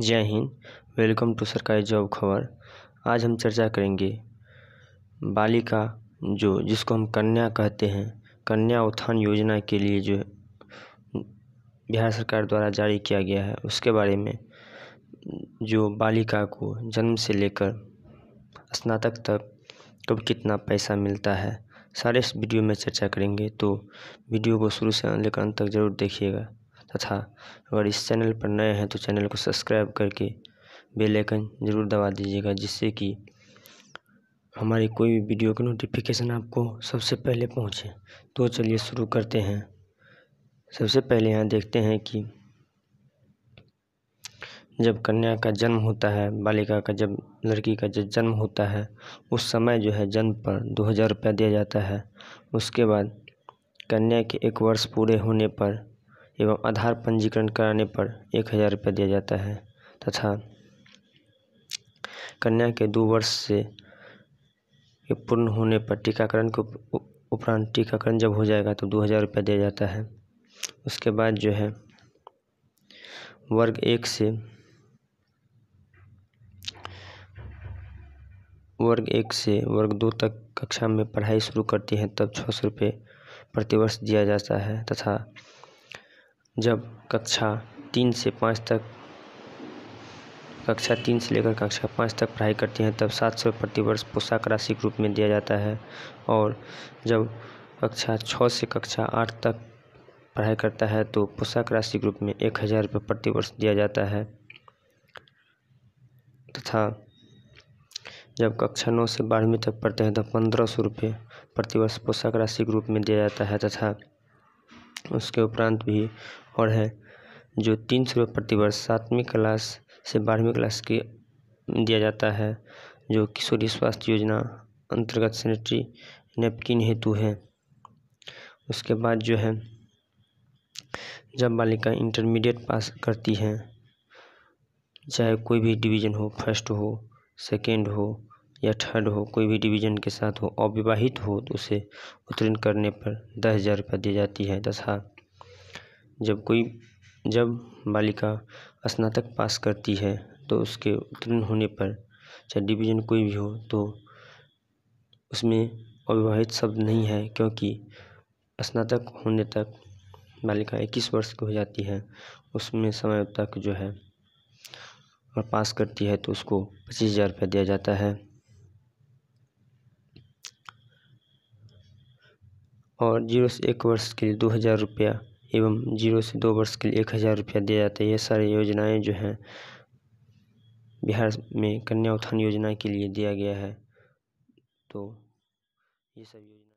जय हिंद welcome to सरकारी जॉब खबर आज हम चर्चा करेंगे बालिका जो जिसको हम कन्या कहते हैं कन्या उत्थान योजना के लिए जो बिहार सरकार द्वारा जारी किया गया है उसके बारे में जो बालिका को जन्म से लेकर स्नातक तक कब कितना पैसा मिलता है सारे इस वीडियो में चर्चा करेंगे तो वीडियो को शुरू से लेकर अंत तक ज़रूर देखिएगा तथा अच्छा, अगर इस चैनल पर नए हैं तो चैनल को सब्सक्राइब करके बेल आइकन ज़रूर दबा दीजिएगा जिससे कि हमारी कोई भी वीडियो की नोटिफिकेशन आपको सबसे पहले पहुँचे तो चलिए शुरू करते हैं सबसे पहले यहाँ देखते हैं कि जब कन्या का जन्म होता है बालिका का जब लड़की का जब जन्म होता है उस समय जो है जन्म पर दो हज़ार रुपया दिया जाता है उसके बाद कन्या के एक वर्ष पूरे होने पर एवं आधार पंजीकरण कराने पर एक हज़ार रुपया दिया जाता है तथा कन्या के दो वर्ष से के पूर्ण होने पर टीकाकरण के उपरांत टीकाकरण जब हो जाएगा तो दो हज़ार रुपया दिया जाता है उसके बाद जो है वर्ग एक से वर्ग एक से वर्ग दो तक कक्षा में पढ़ाई शुरू करती हैं तब छः सौ रुपये प्रतिवर्ष दिया जाता है तथा जब कक्षा तीन से पाँच तक कक्षा तीन से लेकर कक्षा पाँच तक पढ़ाई करती हैं तब सात सौ प्रतिवर्ष पोशाक राशि के रूप में दिया जाता है और जब कक्षा छः से कक्षा आठ तक पढ़ाई करता है तो पोशाक राशि के रूप में एक हज़ार रुपये प्रतिवर्ष दिया जाता है तथा जब कक्षा नौ से बारहवीं तक पढ़ते हैं तो पंद्रह सौ रुपये प्रतिवर्ष पोशाक राशि के रूप में दिया जाता है तथा उसके उपरांत भी और है जो तीन सौ रुपये प्रतिवर्ष सातवीं क्लास से बारहवीं क्लास के दिया जाता है जो किशोरी स्वास्थ्य योजना अंतर्गत सेनेटरी नैपकिन हेतु है उसके बाद जो है जब बालिका इंटरमीडिएट पास करती हैं चाहे कोई भी डिवीज़न हो फर्स्ट हो सेकेंड हो या थर्ड हो कोई भी डिवीजन के साथ हो अविवाहित हो तो उसे उत्तीर्ण करने पर दस हज़ार रुपये दी जाती है तथा जब कोई जब बालिका स्नातक पास करती है तो उसके उत्तीर्ण होने पर चाहे डिवीजन कोई भी हो तो उसमें अविवाहित शब्द नहीं है क्योंकि स्नातक होने तक बालिका इक्कीस वर्ष की हो जाती है उसमें समय तक जो है और पास करती है तो उसको पच्चीस हज़ार रुपया दिया जाता है और जीरो से एक वर्ष के लिए दो हज़ार रुपया एवं जीरो से दो वर्ष के लिए एक हज़ार रुपया दिया जाता है ये सारी योजनाएँ जो हैं बिहार में कन्या उत्थान योजना के लिए दिया गया है तो ये सब योजना